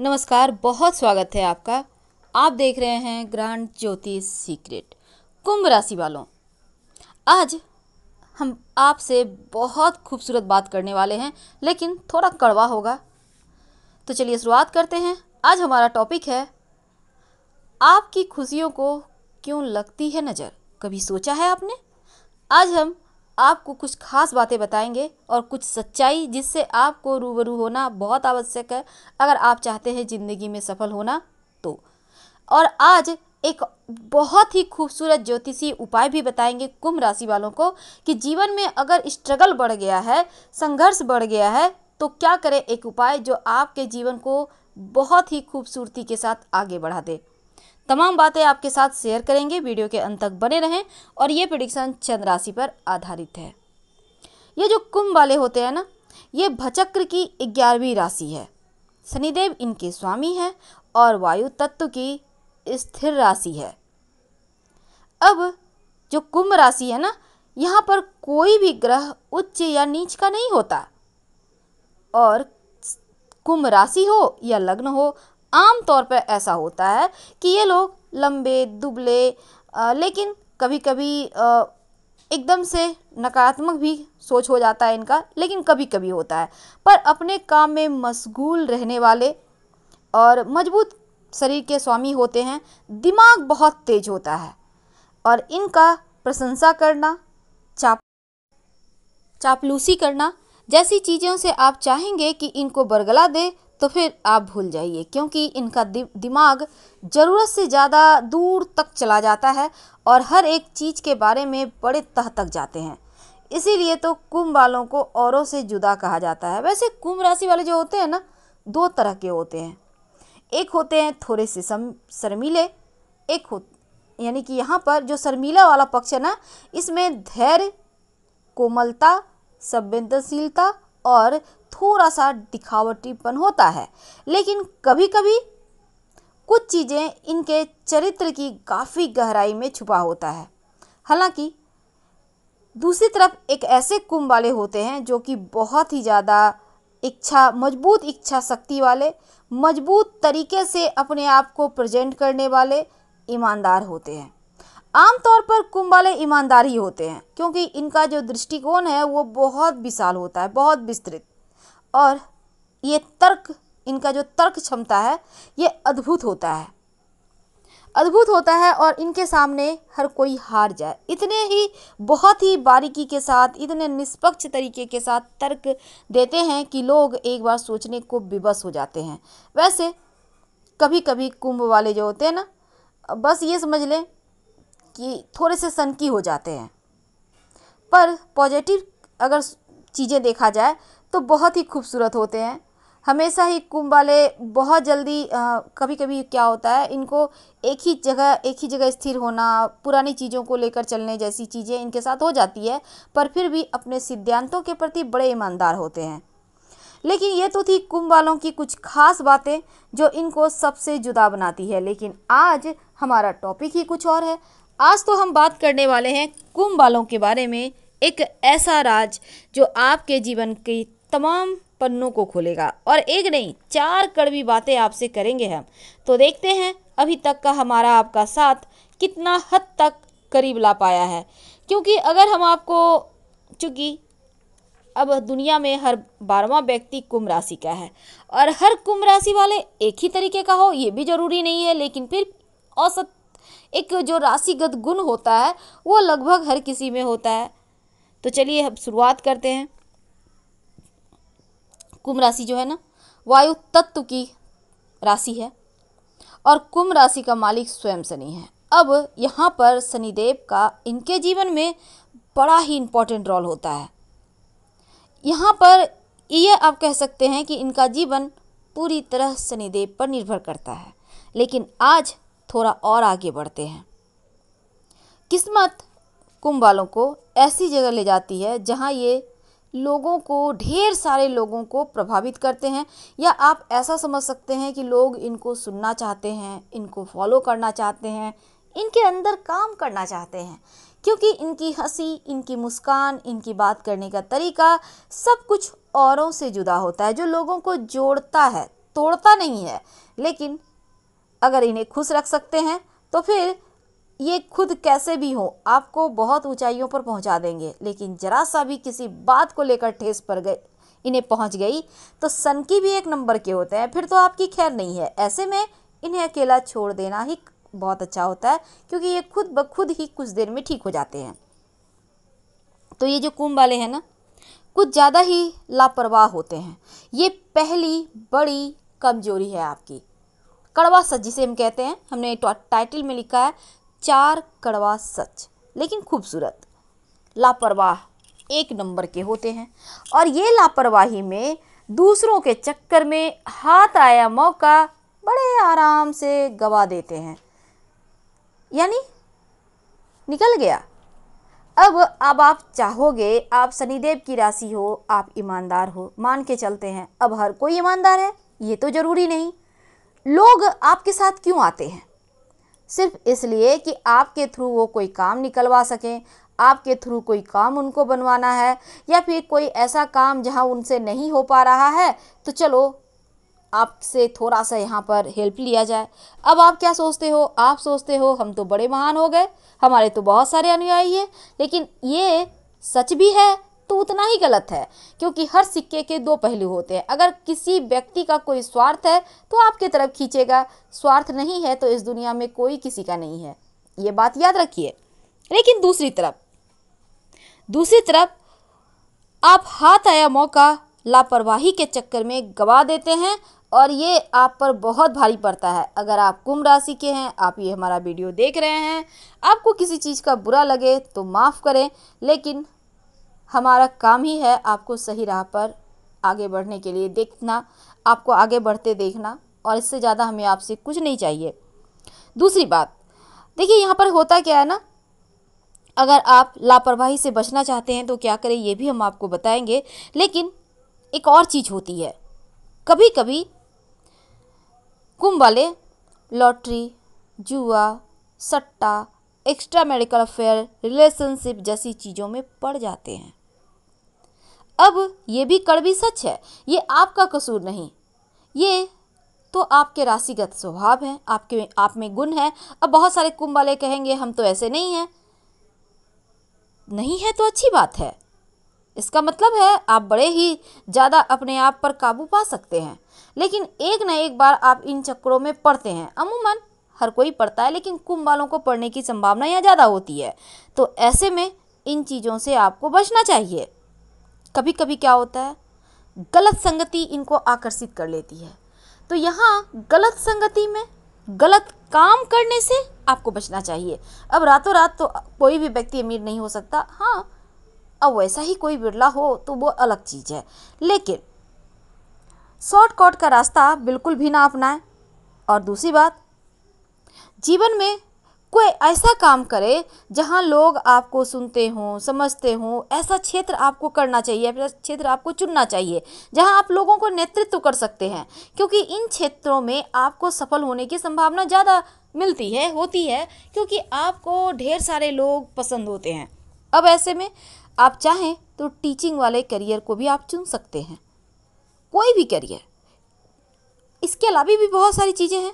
नमस्कार बहुत स्वागत है आपका आप देख रहे हैं ग्रांड ज्योतिष सीक्रेट कुंभ राशि वालों आज हम आपसे बहुत खूबसूरत बात करने वाले हैं लेकिन थोड़ा कड़वा होगा तो चलिए शुरुआत करते हैं आज हमारा टॉपिक है आपकी खुशियों को क्यों लगती है नज़र कभी सोचा है आपने आज हम आपको कुछ खास बातें बताएंगे और कुछ सच्चाई जिससे आपको रूबरू होना बहुत आवश्यक है अगर आप चाहते हैं ज़िंदगी में सफल होना तो और आज एक बहुत ही खूबसूरत ज्योतिषी उपाय भी बताएंगे कुंभ राशि वालों को कि जीवन में अगर स्ट्रगल बढ़ गया है संघर्ष बढ़ गया है तो क्या करें एक उपाय जो आपके जीवन को बहुत ही खूबसूरती के साथ आगे बढ़ा दे तमाम बातें आपके साथ शेयर करेंगे वीडियो के अंत तक बने रहें और ये प्रिडिक्शन चंद्र राशि पर आधारित है ये जो कुंभ वाले होते हैं ना ये भचक्र की ग्यारहवीं राशि है शनिदेव इनके स्वामी हैं और वायु तत्व की स्थिर राशि है अब जो कुंभ राशि है ना यहाँ पर कोई भी ग्रह उच्च या नीच का नहीं होता और कुंभ राशि हो या लग्न हो आम तौर पर ऐसा होता है कि ये लोग लंबे दुबले लेकिन कभी कभी एकदम से नकारात्मक भी सोच हो जाता है इनका लेकिन कभी कभी होता है पर अपने काम में मशगूल रहने वाले और मजबूत शरीर के स्वामी होते हैं दिमाग बहुत तेज होता है और इनका प्रशंसा करना चाप चापलूसी करना जैसी चीज़ों से आप चाहेंगे कि इनको बरगला दे तो फिर आप भूल जाइए क्योंकि इनका दि, दिमाग ज़रूरत से ज़्यादा दूर तक चला जाता है और हर एक चीज़ के बारे में बड़े तह तक जाते हैं इसीलिए तो कुंभ वालों को औरों से जुदा कहा जाता है वैसे कुंभ राशि वाले जो होते हैं ना दो तरह के होते हैं एक होते हैं थोड़े से सम शर्मीले एक हो यानी कि यहाँ पर जो शर्मीला वाला पक्ष है ना इसमें धैर्य कोमलता संवेदनशीलता और थोड़ा सा दिखावटीपन होता है लेकिन कभी कभी कुछ चीज़ें इनके चरित्र की काफ़ी गहराई में छुपा होता है हालांकि दूसरी तरफ एक ऐसे कुंभ वाले होते हैं जो कि बहुत ही ज़्यादा इच्छा मजबूत इच्छा शक्ति वाले मजबूत तरीके से अपने आप को प्रेजेंट करने वाले ईमानदार होते हैं आमतौर पर कुंभ वाले ईमानदार ही होते हैं क्योंकि इनका जो दृष्टिकोण है वो बहुत विशाल होता है बहुत विस्तृत और ये तर्क इनका जो तर्क क्षमता है ये अद्भुत होता है अद्भुत होता है और इनके सामने हर कोई हार जाए इतने ही बहुत ही बारीकी के साथ इतने निष्पक्ष तरीके के साथ तर्क देते हैं कि लोग एक बार सोचने को विवश हो जाते हैं वैसे कभी कभी कुंभ वाले जो होते हैं ना बस ये समझ लें कि थोड़े से सनकी हो जाते हैं पर पॉजिटिव अगर चीज़ें देखा जाए तो बहुत ही खूबसूरत होते हैं हमेशा ही कुंभ वाले बहुत जल्दी आ, कभी कभी क्या होता है इनको एक ही जगह एक ही जगह स्थिर होना पुरानी चीज़ों को लेकर चलने जैसी चीज़ें इनके साथ हो जाती है पर फिर भी अपने सिद्धांतों के प्रति बड़े ईमानदार होते हैं लेकिन ये तो थी कुंभ वालों की कुछ खास बातें जो इनको सबसे जुदा बनाती है लेकिन आज हमारा टॉपिक ही कुछ और है आज तो हम बात करने वाले हैं कुंभ वालों के बारे में एक ऐसा राज जो आपके जीवन की तमाम पन्नों को खोलेगा और एक नहीं चार कड़वी बातें आपसे करेंगे हम तो देखते हैं अभी तक का हमारा आपका साथ कितना हद तक करीब ला पाया है क्योंकि अगर हम आपको चूँकि अब दुनिया में हर बारवा व्यक्ति कुंभ राशि का है और हर कुंभ राशि वाले एक ही तरीके का हो ये भी ज़रूरी नहीं है लेकिन फिर औसत एक जो राशिगत गुण होता है वो लगभग हर किसी में होता है तो चलिए हम शुरुआत करते हैं कुंभ राशि जो है ना वायु तत्व की राशि है और कुंभ राशि का मालिक स्वयं शनि है अब यहाँ पर शनिदेव का इनके जीवन में बड़ा ही इम्पोर्टेंट रोल होता है यहाँ पर ये आप कह सकते हैं कि इनका जीवन पूरी तरह शनिदेव पर निर्भर करता है लेकिन आज थोड़ा और आगे बढ़ते हैं किस्मत कुंभ वालों को ऐसी जगह ले जाती है जहाँ ये लोगों को ढेर सारे लोगों को प्रभावित करते हैं या आप ऐसा समझ सकते हैं कि लोग इनको सुनना चाहते हैं इनको फॉलो करना चाहते हैं इनके अंदर काम करना चाहते हैं क्योंकि इनकी हंसी इनकी मुस्कान इनकी बात करने का तरीका सब कुछ औरों से जुदा होता है जो लोगों को जोड़ता है तोड़ता नहीं है लेकिन अगर इन्हें खुश रख सकते हैं तो फिर ये खुद कैसे भी हो आपको बहुत ऊंचाइयों पर पहुंचा देंगे लेकिन जरा सा भी किसी बात को लेकर ठेस पर गए इन्हें पहुंच गई तो सन की भी एक नंबर के होते हैं फिर तो आपकी खैर नहीं है ऐसे में इन्हें अकेला छोड़ देना ही बहुत अच्छा होता है क्योंकि ये खुद ब खुद ही कुछ देर में ठीक हो जाते हैं तो ये जो कुंभ वाले हैं ना कुछ ज़्यादा ही लापरवाह होते हैं ये पहली बड़ी कमजोरी है आपकी कड़वा सज जिसे हम कहते हैं हमने टाइटल में लिखा है चार कड़वा सच लेकिन खूबसूरत लापरवाह एक नंबर के होते हैं और ये लापरवाही में दूसरों के चक्कर में हाथ आया मौका बड़े आराम से गवा देते हैं यानी निकल गया अब अब आप चाहोगे आप शनिदेव की राशि हो आप ईमानदार हो मान के चलते हैं अब हर कोई ईमानदार है ये तो ज़रूरी नहीं लोग आपके साथ क्यों आते हैं सिर्फ इसलिए कि आपके थ्रू वो कोई काम निकलवा सकें आपके थ्रू कोई काम उनको बनवाना है या फिर कोई ऐसा काम जहां उनसे नहीं हो पा रहा है तो चलो आपसे थोड़ा सा यहाँ पर हेल्प लिया जाए अब आप क्या सोचते हो आप सोचते हो हम तो बड़े महान हो गए हमारे तो बहुत सारे अनुयायी हैं लेकिन ये सच भी है तो उतना ही गलत है क्योंकि हर सिक्के के दो पहलू होते हैं अगर किसी व्यक्ति का कोई स्वार्थ है तो आपके तरफ खींचेगा स्वार्थ नहीं है तो इस दुनिया में कोई किसी का नहीं है ये बात याद रखिए लेकिन दूसरी तरफ दूसरी तरफ आप हाथ आया मौका लापरवाही के चक्कर में गवा देते हैं और ये आप पर बहुत भारी पड़ता है अगर आप कुंभ राशि के हैं आप ये हमारा वीडियो देख रहे हैं आपको किसी चीज़ का बुरा लगे तो माफ़ करें लेकिन हमारा काम ही है आपको सही राह पर आगे बढ़ने के लिए देखना आपको आगे बढ़ते देखना और इससे ज़्यादा हमें आपसे कुछ नहीं चाहिए दूसरी बात देखिए यहाँ पर होता क्या है ना अगर आप लापरवाही से बचना चाहते हैं तो क्या करें ये भी हम आपको बताएंगे लेकिन एक और चीज़ होती है कभी कभी कुंभ वाले लॉटरी जुआ सट्टा एक्स्ट्रा मेडिकल अफेयर रिलेशनशिप जैसी चीज़ों में पड़ जाते हैं अब ये भी कड़वी सच है ये आपका कसूर नहीं ये तो आपके राशिगत स्वभाव हैं आपके आप में गुण है अब बहुत सारे कुंभ वाले कहेंगे हम तो ऐसे नहीं हैं नहीं है तो अच्छी बात है इसका मतलब है आप बड़े ही ज़्यादा अपने आप पर काबू पा सकते हैं लेकिन एक ना एक बार आप इन चक्रों में पढ़ते हैं अमूमन हर कोई पढ़ता है लेकिन कुंभ वालों को पढ़ने की संभावना यहाँ ज़्यादा होती है तो ऐसे में इन चीज़ों से आपको बचना चाहिए कभी कभी क्या होता है गलत संगति इनको आकर्षित कर लेती है तो यहाँ गलत संगति में गलत काम करने से आपको बचना चाहिए अब रातों रात तो कोई भी व्यक्ति अमीर नहीं हो सकता हाँ अब वैसा ही कोई बिरला हो तो वो अलग चीज़ है लेकिन शॉर्टकट का रास्ता बिल्कुल भी ना अपनाएं और दूसरी बात जीवन में कोई ऐसा काम करे जहाँ लोग आपको सुनते हों समझते हों ऐसा क्षेत्र आपको करना चाहिए ऐसा क्षेत्र आपको चुनना चाहिए जहाँ आप लोगों को नेतृत्व कर सकते हैं क्योंकि इन क्षेत्रों में आपको सफल होने की संभावना ज़्यादा मिलती है होती है क्योंकि आपको ढेर सारे लोग पसंद होते हैं अब ऐसे में आप चाहें तो टीचिंग वाले करियर को भी आप चुन सकते हैं कोई भी करियर इसके अलावा भी बहुत सारी चीज़ें हैं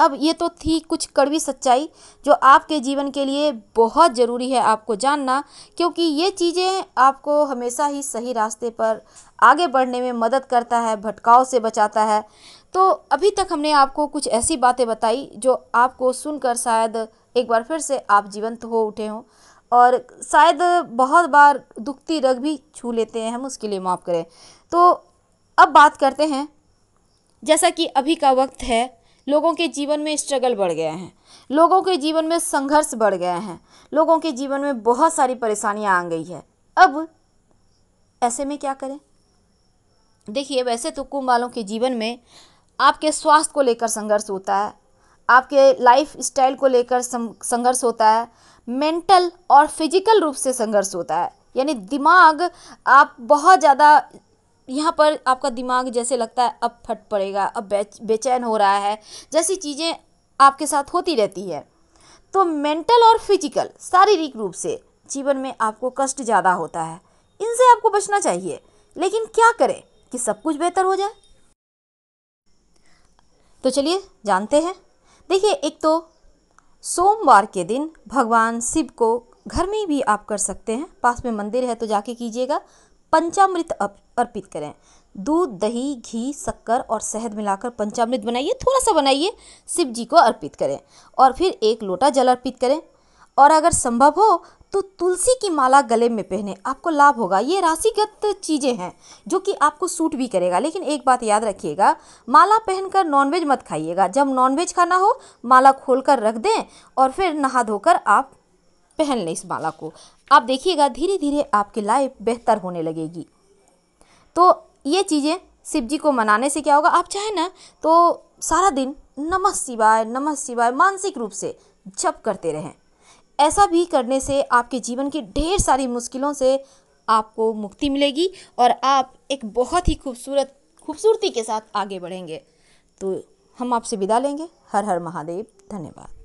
अब ये तो थी कुछ कड़वी सच्चाई जो आपके जीवन के लिए बहुत ज़रूरी है आपको जानना क्योंकि ये चीज़ें आपको हमेशा ही सही रास्ते पर आगे बढ़ने में मदद करता है भटकाव से बचाता है तो अभी तक हमने आपको कुछ ऐसी बातें बताई जो आपको सुनकर शायद एक बार फिर से आप जीवंत हो उठे हों और शायद बहुत बार दुखती रग भी छू लेते हैं हम उसके लिए माफ़ करें तो अब बात करते हैं जैसा कि अभी का वक्त है लोगों के जीवन में स्ट्रगल बढ़ गए हैं लोगों के जीवन में संघर्ष बढ़ गए हैं लोगों के जीवन में बहुत सारी परेशानियाँ आ गई है अब ऐसे में क्या करें देखिए वैसे तो कुंभ वालों के जीवन में आपके स्वास्थ्य को लेकर संघर्ष होता है आपके लाइफ स्टाइल को लेकर संघर्ष होता है मेंटल और फिजिकल रूप से संघर्ष होता है यानी दिमाग आप बहुत ज़्यादा यहाँ पर आपका दिमाग जैसे लगता है अब फट पड़ेगा अब बेचैन हो रहा है जैसी चीज़ें आपके साथ होती रहती है तो मेंटल और फिजिकल शारीरिक रूप से जीवन में आपको कष्ट ज़्यादा होता है इनसे आपको बचना चाहिए लेकिन क्या करें कि सब कुछ बेहतर हो जाए तो चलिए जानते हैं देखिए एक तो सोमवार के दिन भगवान शिव को घर में भी आप कर सकते हैं पास में मंदिर है तो जाके कीजिएगा पंचामृत अर्पित करें दूध दही घी शक्कर और शहद मिलाकर पंचामृत बनाइए थोड़ा सा बनाइए शिव जी को अर्पित करें और फिर एक लोटा जल अर्पित करें और अगर संभव हो तो तुलसी की माला गले में पहने आपको लाभ होगा ये राशिगत चीज़ें हैं जो कि आपको सूट भी करेगा लेकिन एक बात याद रखिएगा माला पहनकर नॉनवेज मत खाइएगा जब नॉनवेज खाना हो माला खोलकर रख दें और फिर नहा धोकर आप पहन लें इस माला को आप देखिएगा धीरे धीरे आपकी लाइफ बेहतर होने लगेगी तो ये चीज़ें शिव जी को मनाने से क्या होगा आप चाहे ना तो सारा दिन नमः शिवाय नमः शिवाय मानसिक रूप से जप करते रहें ऐसा भी करने से आपके जीवन की ढेर सारी मुश्किलों से आपको मुक्ति मिलेगी और आप एक बहुत ही खूबसूरत खूबसूरती के साथ आगे बढ़ेंगे तो हम आपसे विदा लेंगे हर हर महादेव धन्यवाद